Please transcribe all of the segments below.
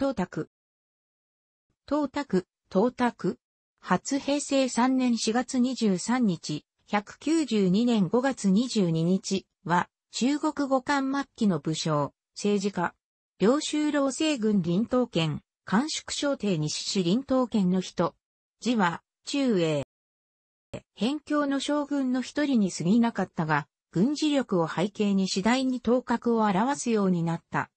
東卓。東卓、東卓。初平成3年4月23日、192年5月22日は、中国語冠末期の武将、政治家。領州老政軍臨東県、官縮、省廷西市臨東県の人。字は、中英。辺境の将軍の一人に過ぎなかったが、軍事力を背景に次第に頭角を現すようになった。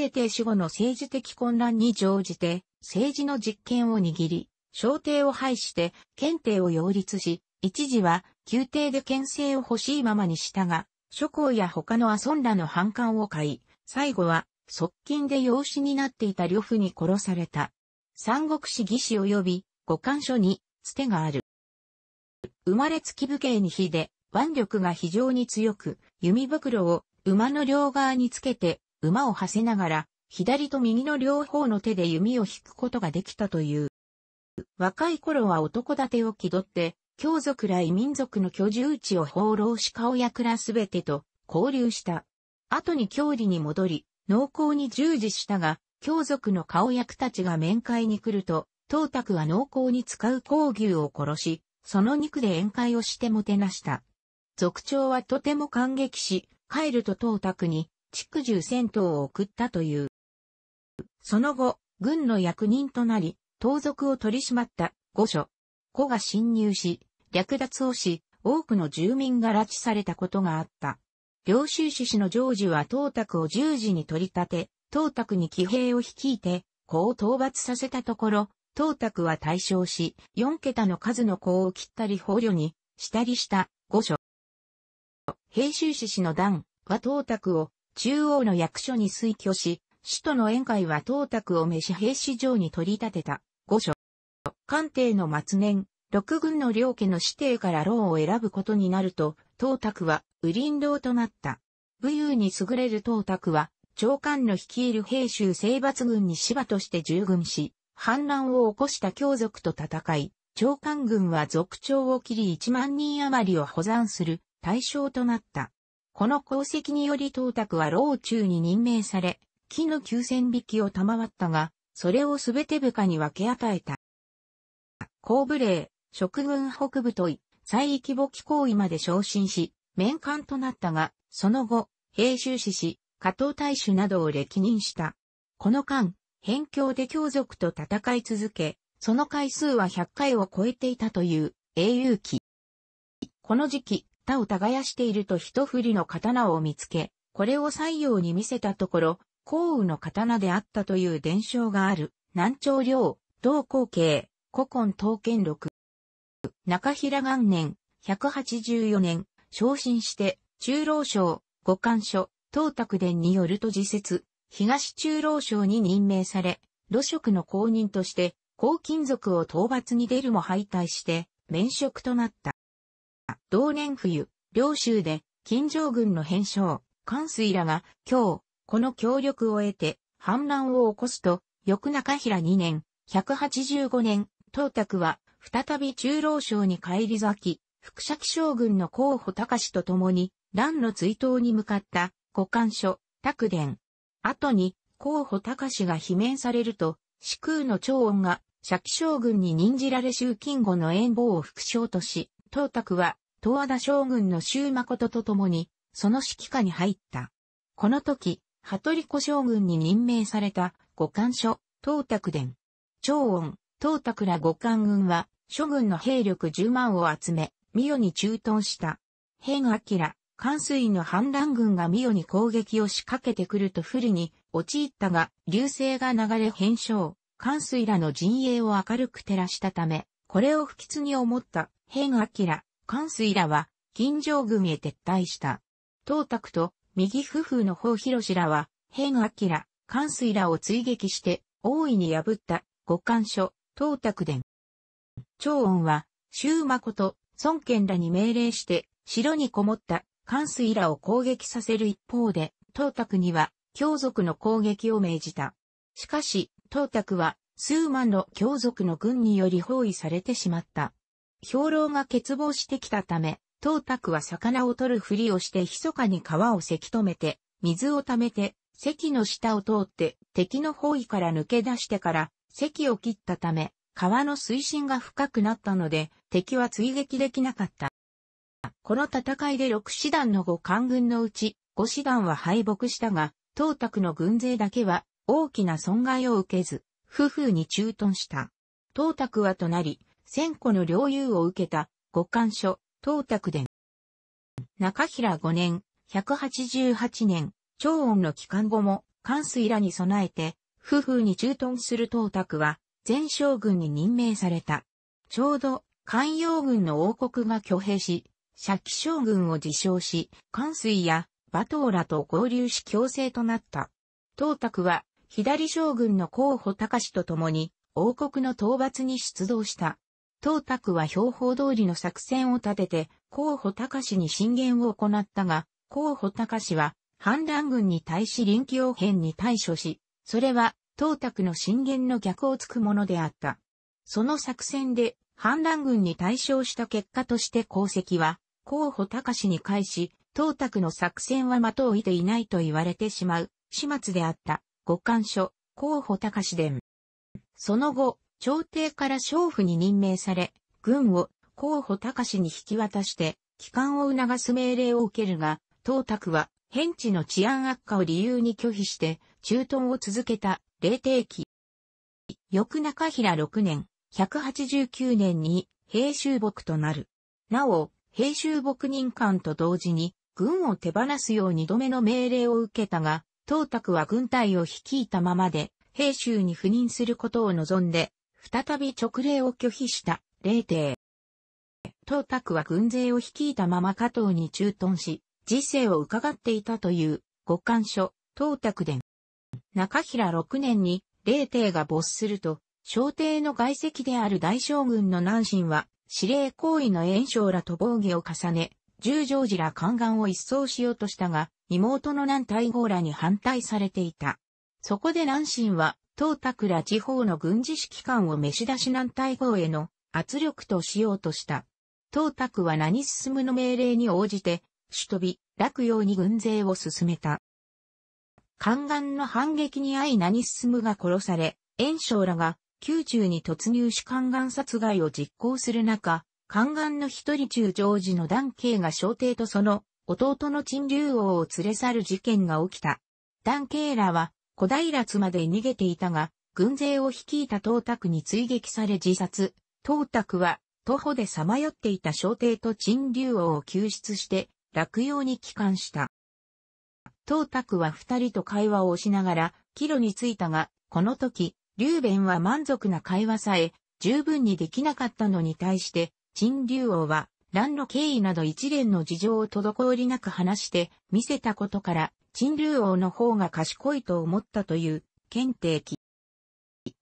帝死後の政治的混乱に乗じて、政治の実権を握り、朝帝を廃して、検定を擁立し、一時は、宮廷で牽制を欲しいままにしたが、諸侯や他の阿ソらの反感を買い、最後は、側近で養子になっていた呂布に殺された。三国志義士及び、五官書に、つてがある。生まれつき武家に秀で、腕力が非常に強く、弓袋を馬の両側につけて馬を馳せながら、左と右の両方の手で弓を引くことができたという。若い頃は男立てを気取って、強族ら異民族の居住地を放浪し顔やらすべてと交流した。後に郷里に戻り、農耕に従事したが、強族の顔役たちが面会に来ると、董卓は農耕に使う甲牛を殺し、その肉で宴会をしてもてなした。族長はとても感激し、帰ると董卓に、築住戦闘を送ったという。その後、軍の役人となり、盗賊を取り締まった御所。子が侵入し、略奪をし、多くの住民が拉致されたことがあった。領州市市の常時は当卓を十字に取り立て、当卓に騎兵を率いて、子を討伐させたところ、当卓は対象し、四桁の数の子を切ったり捕虜にしたりした、御所。平州市市の段は当卓を中央の役所に推挙し、首都の宴会は東卓を召し兵士城に取り立てた、御所。官邸の末年、六軍の両家の指定から牢を選ぶことになると、東卓は、ウリン牢となった。武勇に優れる東卓は、長官の率いる兵州征伐軍に芝として従軍し、反乱を起こした強族と戦い、長官軍は族長を切り1万人余りを保山する対象となった。この功績により董卓は老中に任命され、絹9000匹を賜ったが、それをすべて部下に分け与えた。高武霊、職軍北部とい、西域簿記行為まで昇進し、面官となったが、その後、兵州士し、加藤大主などを歴任した。この間、辺境で強族と戦い続け、その回数は100回を超えていたという英雄記。この時期、田を耕していると一振りの刀を見つけ、これを西洋に見せたところ、幸運の刀であったという伝承がある、南朝領、同光景、古今刀剣録。中平元年、184年、昇進して、中老省、五官所、東卓伝によると自説、東中老省に任命され、土職の公認として、高金属を討伐に出るも敗退して、免職となった。同年冬、両州で、金城軍の変将、関水らが、今日、この協力を得て、反乱を起こすと、翌中平2年、185年、東卓は、再び中老省に返り咲き、副社記将軍の候補隆と共に、乱の追悼に向かった、五官所、卓伝。後に、候補隆が罷免されると、四空の長音が、社記将軍に任じられ集金後の遠望を副将とし、東卓は、東和田将軍の周誠と共に、その指揮下に入った。この時、服部小将軍に任命された五官所、東卓伝。長恩、東卓ら五官軍は、諸軍の兵力十万を集め、三代に駐屯した。変明、関水の反乱軍が三代に攻撃を仕掛けてくると不利に陥ったが、流星が流れ変勝、関水らの陣営を明るく照らしたため、これを不吉に思った、変明、関水らは、金城組へ撤退した。東卓と、右夫婦の方広氏らは、辺明、関水らを追撃して、大いに破った、五官所、東卓伝。長恩は、周誠、孫権らに命令して、城にこもった、関水らを攻撃させる一方で、東卓には、強族の攻撃を命じた。しかし、東卓は、数万の強族の軍により包囲されてしまった。兵糧が欠乏してきたため、董卓は魚を取るふりをして密かに川をせき止めて、水を溜めて、堰の下を通って敵の包囲から抜け出してから堰を切ったため、川の水深が深くなったので、敵は追撃できなかった。この戦いで6師団の5官軍のうち、5師団は敗北したが、東卓の軍勢だけは大きな損害を受けず、夫婦に駐屯した。東卓はとなり、千個の領有を受けた五官所、東卓殿。中平五年、188年、長音の帰還後も、関水らに備えて、夫婦に駐屯する東卓は、前将軍に任命された。ちょうど、関陽軍の王国が挙兵し、借記将軍を自称し、関水や馬頭らと合流し強制となった。東卓は、左将軍の候補高志と共に、王国の討伐に出動した。東卓は標法通りの作戦を立てて、候補隆に進言を行ったが、候補隆は、反乱軍に対し臨機応変に対処し、それは、東卓の進言の逆をつくものであった。その作戦で、反乱軍に対象した結果として功績は、候補隆に返し、東卓の作戦は的を射いていないと言われてしまう、始末であった、五感書、候補隆伝。その後、朝廷から勝婦に任命され、軍を候補高氏に引き渡して、帰還を促す命令を受けるが、東卓は、返地の治安悪化を理由に拒否して、駐屯を続けた、霊帝期。翌中平6年、189年に、兵州牧となる。なお、兵州牧人官と同時に、軍を手放すよう二度目の命令を受けたが、東卓は軍隊を率いたままで、兵州に赴任することを望んで、再び直令を拒否した、霊帝。董卓は軍勢を率いたまま加藤に駐屯し、時勢を伺っていたという、五漢書、董卓伝。中平6年に、霊帝が没すると、小帝の外籍である大将軍の南進は、司令行為の炎症らと防御を重ね、十条寺ら宦官を一掃しようとしたが、妹の南大后らに反対されていた。そこで南進は、東拓ら地方の軍事指揮官を召し出し南対号への圧力としようとした。東拓は何進むの命令に応じて、首都び、落葉に軍勢を進めた。宦官の反撃に遭い何進むが殺され、炎章らが宮中に突入し宦官殺害を実行する中、宦官の一人中常時の男慶が小帝とその弟の陳竜王を連れ去る事件が起きた。男慶らは小平津まで逃げていたが、軍勢を率いた東卓に追撃され自殺。東卓は、徒歩でさまよっていた小帝と陳竜王を救出して、落葉に帰還した。東卓は二人と会話をしながら、帰路に着いたが、この時、劉弁は満足な会話さえ、十分にできなかったのに対して、陳竜王は、乱の経緯など一連の事情を滞りなく話して、見せたことから、陳竜王の方が賢いと思ったという、検定記。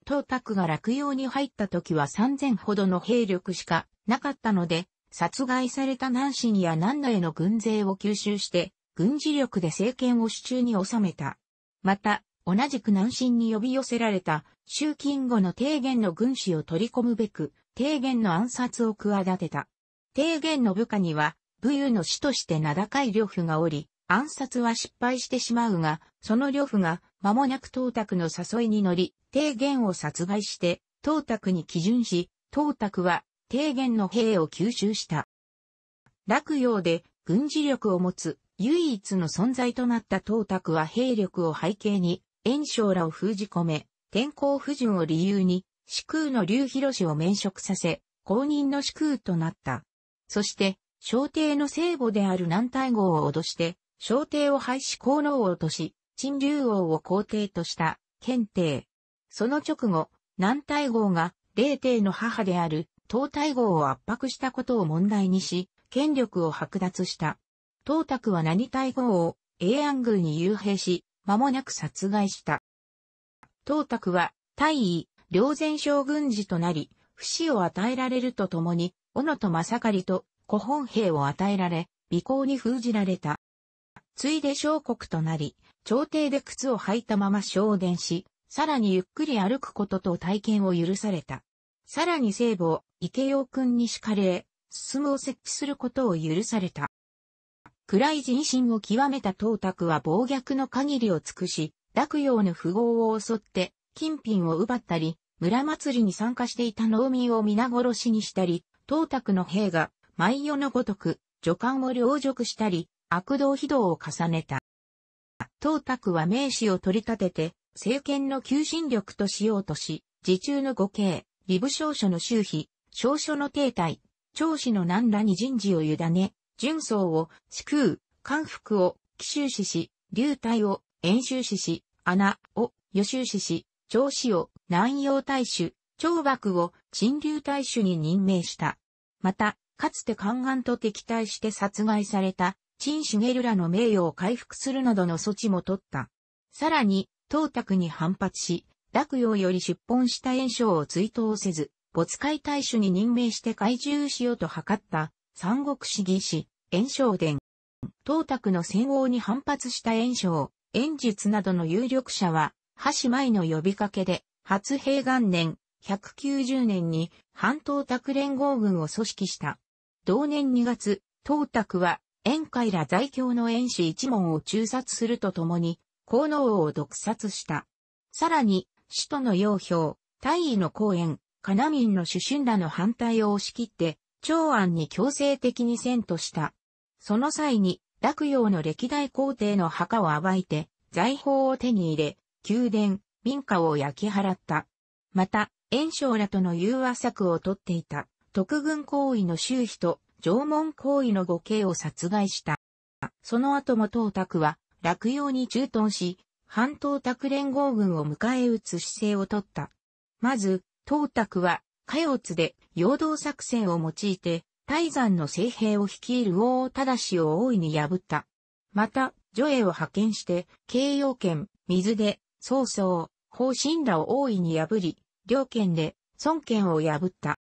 東卓が落葉に入った時は3000ほどの兵力しかなかったので、殺害された南進や南野への軍勢を吸収して、軍事力で政権を手中に収めた。また、同じく南進に呼び寄せられた、習近後の提言の軍師を取り込むべく、提言の暗殺を企てた。提言の部下には、武勇の師として名高い呂布がおり、暗殺は失敗してしまうが、その呂布が間もなく董卓の誘いに乗り、提言を殺害して、董卓に基準し、董卓は提言の兵を吸収した。洛陽で軍事力を持つ唯一の存在となった董卓は兵力を背景に、炎章らを封じ込め、天候不順を理由に、四空の竜広氏を免職させ、公認の四空となった。そして、朝廷の聖母である南太后を脅して、小帝を廃止功能王とし、陳竜王を皇帝とした、検定。その直後、南大豪が、霊帝の母である、東大豪を圧迫したことを問題にし、権力を剥奪した。東卓は何大豪を、永安宮に幽閉し、間もなく殺害した。東卓は、大尉、両前将軍事となり、不死を与えられるとともに、斧と正狩と古本兵を与えられ、尾行に封じられた。ついで小国となり、朝廷で靴を履いたまま昇殿し、さらにゆっくり歩くことと体験を許された。さらに聖母、池陽君にしかれ、進むを設置することを許された。暗い人心を極めた董卓は暴虐の限りを尽くし、洛陽の富豪を襲って、金品を奪ったり、村祭りに参加していた農民を皆殺しにしたり、董卓の兵が、毎夜のごとく、助官を領辱したり、悪道非道を重ねた。東卓は名士を取り立てて、政権の求心力としようとし、自中の御計、李部少書の周飛、少書の停滞、長子の難らに人事を委ね、純宗を、四空、官服を、奇襲死し、流体を、遠州死し、穴を、予習死し、長子を、南洋大主、長幕を、陳流大主に任命した。また、かつて宦官と敵対して殺害された、陳茂らの名誉を回復するなどの措置も取った。さらに、東卓に反発し、洛陽より出奔した炎章を追悼せず、没海大主に任命して懐柔しようと図った、三国志義士、炎章伝。東卓の戦王に反発した炎章、炎術などの有力者は、橋舞の呼びかけで、初平元年、190年に、半東卓連合軍を組織した。同年2月、東卓は、円海ら在京の円子一門を中殺するとともに、皇能王を毒殺した。さらに、使徒の陽氷、大尉の公園、金民の主春らの反対を押し切って、長安に強制的に遷とした。その際に、洛陽の歴代皇帝の墓を暴いて、財宝を手に入れ、宮殿、民家を焼き払った。また、炎章らとの融和策をとっていた、特軍行為の周囲と縄文行為の語形を殺害した。その後も東卓は落葉に駐屯し、半東卓連合軍を迎え撃つ姿勢をとった。まず、東卓は、火曜津で陽動作戦を用いて、泰山の聖兵を率いる王忠を大いに破った。また、女英を派遣して、慶陽県、水で、曹操、方針らを大いに破り、両県で、孫権を破った。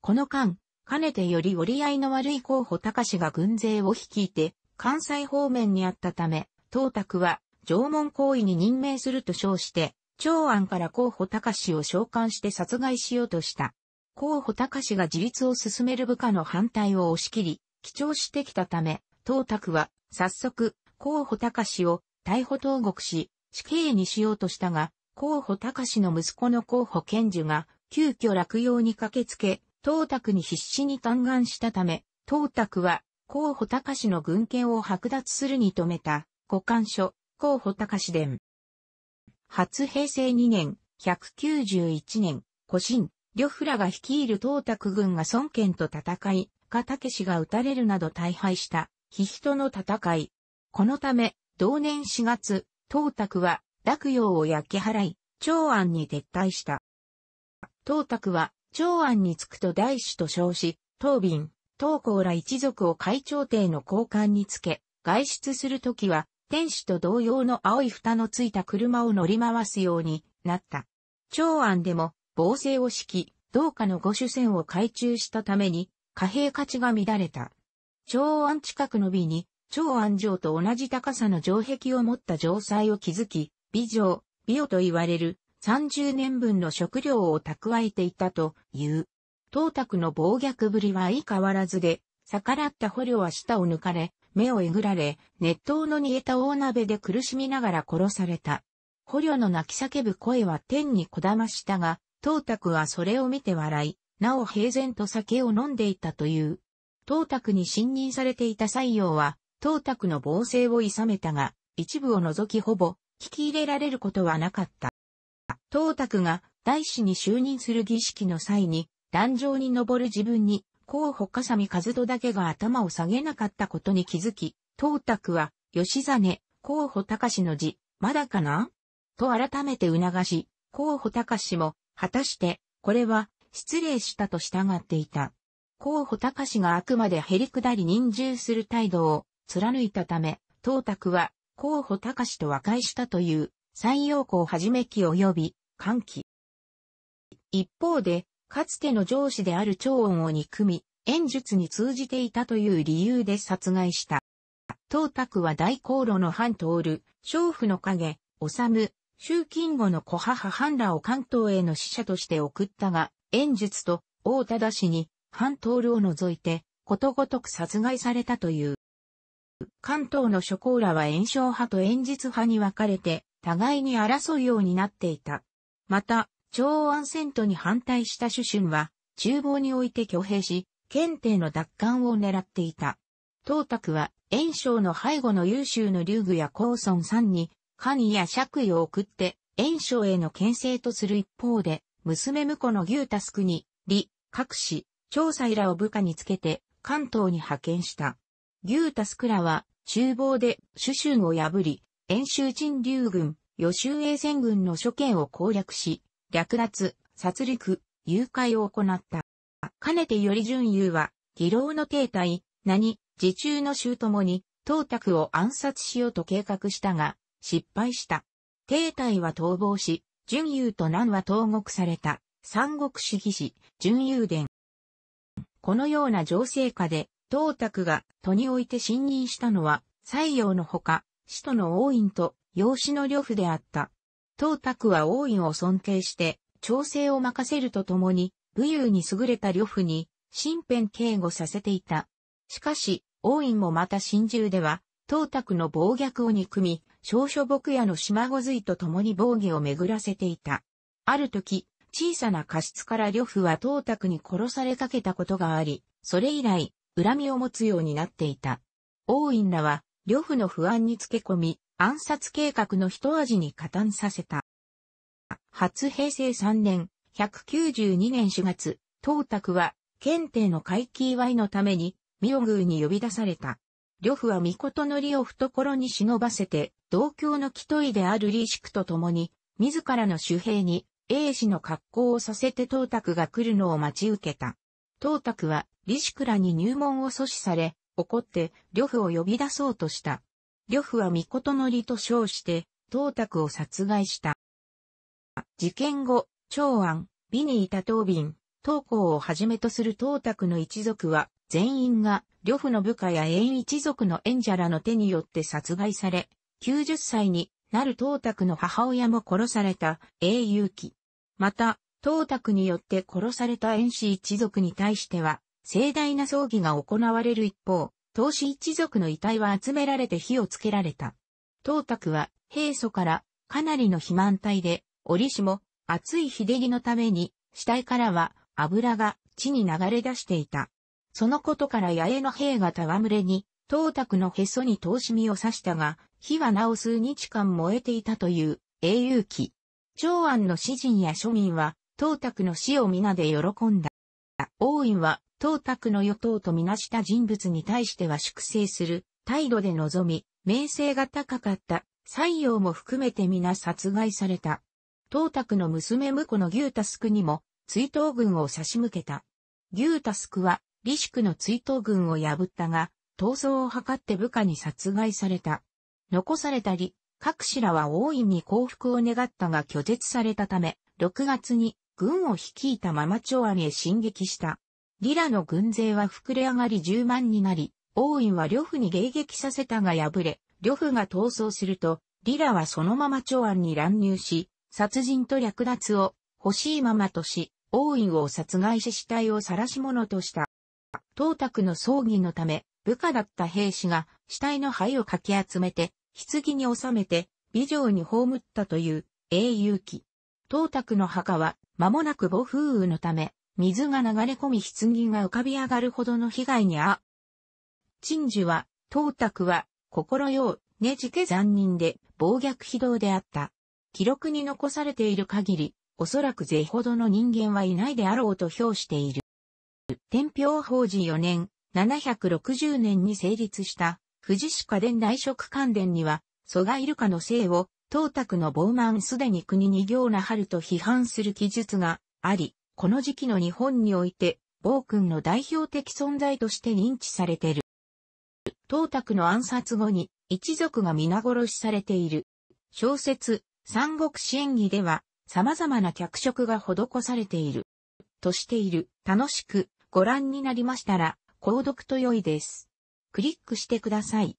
この間、かねてより折り合いの悪い候補隆が軍勢を率いて、関西方面にあったため、董卓は、縄文行為に任命すると称して、長安から候補隆を召喚して殺害しようとした。候補隆が自立を進める部下の反対を押し切り、記帳してきたため、董卓は、早速、候補隆を逮捕投獄し、死刑にしようとしたが、候補隆の息子の候補賢樹が、急遽落葉に駆けつけ、東卓に必死に嘆願したため、東卓は、候補隆の軍権を剥奪するに止めた、五官書、候補隆伝。初平成2年、191年、古新、呂布らが率いる東卓軍が孫権と戦い、加武氏が撃たれるなど大敗した、非人の戦い。このため、同年4月、東卓は、洛陽を焼き払い、長安に撤退した。東卓は、長安に着くと大使と称し、東便、東高ら一族を会長邸の交換につけ、外出するときは、天使と同様の青い蓋のついた車を乗り回すようになった。長安でも、防勢を敷き、同家の御主戦を改中したために、貨幣価値が乱れた。長安近くの美に、長安城と同じ高さの城壁を持った城塞を築き、美城、美代と言われる30年分の食料を蓄えていたという。董卓の暴虐ぶりは相変わらずで、逆らった捕虜は舌を抜かれ、目をえぐられ、熱湯の煮えた大鍋で苦しみながら殺された。捕虜の泣き叫ぶ声は天にこだましたが、董卓はそれを見て笑い、なお平然と酒を飲んでいたという。董卓に信任されていた西洋は、董卓の暴政をいさめたが、一部を除きほぼ、聞き入れられることはなかった。董卓が大使に就任する儀式の際に、壇上に登る自分に、候補笠見和人だけが頭を下げなかったことに気づき、董卓は、吉真、候補隆の字、まだかなと改めて促し、候補隆も、果たして、これは、失礼したと従っていた。候補隆があくまで減り下り忍従する態度を貫いたため、董卓は候補隆と和解したという、採用校はじめき及び、歓喜。一方で、かつての上司である長恩を憎み、演術に通じていたという理由で殺害した。東卓は大航路の反通る、娼婦の影、治む、金近後の小母藩らを関東への使者として送ったが、演術と大忠氏に反通るを除いて、ことごとく殺害されたという。関東の諸侯らは炎症派と演術派に分かれて、互いに争うようになっていた。また、長安戦闘に反対した主春は、厨房において挙兵し、県定の奪還を狙っていた。董卓は、炎章の背後の優秀の竜宮や高村さんに、蟹や借位を送って、炎章への牽制とする一方で、娘婿の牛タスクに、李、各氏、長査らを部下につけて、関東に派遣した。牛タスクらは、厨房で主春を破り、遠州陳竜軍、予習衛戦軍の諸県を攻略し、略奪、殺戮、誘拐を行った。かねてより順優は、義老の停滞、何、自中の衆ともに、董卓を暗殺しようと計画したが、失敗した。停滞は逃亡し、順優と南は投獄された、三国主義士、順優伝。このような情勢下で、董卓が都において信任したのは、西洋のほか、使徒の王院と養子の呂布であった。董卓は王位を尊敬して、調整を任せるとともに、武勇に優れた呂布に、身辺警護させていた。しかし、王院もまた真珠では、董卓の暴虐を憎み、少書牧屋の島御隋と共に防御を巡らせていた。ある時、小さな過失から呂布は董卓に殺されかけたことがあり、それ以来、恨みを持つようになっていた。王院らは、呂布の不安につけ込み、暗殺計画の一味に加担させた。初平成3年、192年4月、東卓は、検定の会期祝いのために、妙宮に呼び出された。呂布は御事の利を懐に忍ばせて、同郷の木戸である李宿と共に、自らの主兵に、英氏の格好をさせて東卓が来るのを待ち受けた。東卓は、李宿らに入門を阻止され、怒って、呂布を呼び出そうとした。呂布は御事の利と称して、董卓を殺害した。事件後、長安、美にいた東便、東光をはじめとする董卓の一族は、全員が、呂布の部下や縁一族の縁者らの手によって殺害され、90歳になる董卓の母親も殺された英雄記。また、董卓によって殺された縁氏一族に対しては、盛大な葬儀が行われる一方、当氏一族の遺体は集められて火をつけられた。董卓は平素からかなりの肥満体で、折しも熱い秀樹のために死体からは油が地に流れ出していた。そのことから八重の兵が戯れに、董卓のへそに通し身を刺したが、火はなお数日間燃えていたという英雄記。長安の詩人や庶民は、董卓の死を皆で喜んだ。王院は当宅の与党とみなした人物に対しては粛清する態度で臨み、名声が高かった西洋も含めて皆殺害された。当宅の娘婿の牛タスクにも追悼軍を差し向けた。牛タスクは李宿の追悼軍を破ったが、逃走を図って部下に殺害された。残されたり、各氏らは大いに降伏を願ったが拒絶されたため、6月に軍を率いたまま長安へ進撃した。リラの軍勢は膨れ上がり10万になり、王院は呂布に迎撃させたが敗れ、呂布が逃走すると、リラはそのまま長安に乱入し、殺人と略奪を欲しいままとし、王院を殺害し死体を晒し者とした。董卓の葬儀のため、部下だった兵士が死体の灰をかき集めて、棺に収めて、美女に葬ったという英雄記。董卓の墓は間もなく暴風雨のため水が流れ込み棺が浮かび上がるほどの被害にあ。陳樹は、董卓は、心よう、ねじけ残忍で、暴虐非道であった。記録に残されている限り、おそらくぜほどの人間はいないであろうと評している。天平法事4年、760年に成立した、富士市家伝大食関伝には、蘇我イルカの姓を、東卓の傲慢すでに国に行な春と批判する記述があり、この時期の日本において、暴君の代表的存在として認知されている。董卓の暗殺後に一族が皆殺しされている。小説、三国志演義では様々な脚色が施されている。としている。楽しくご覧になりましたら、購読と良いです。クリックしてください。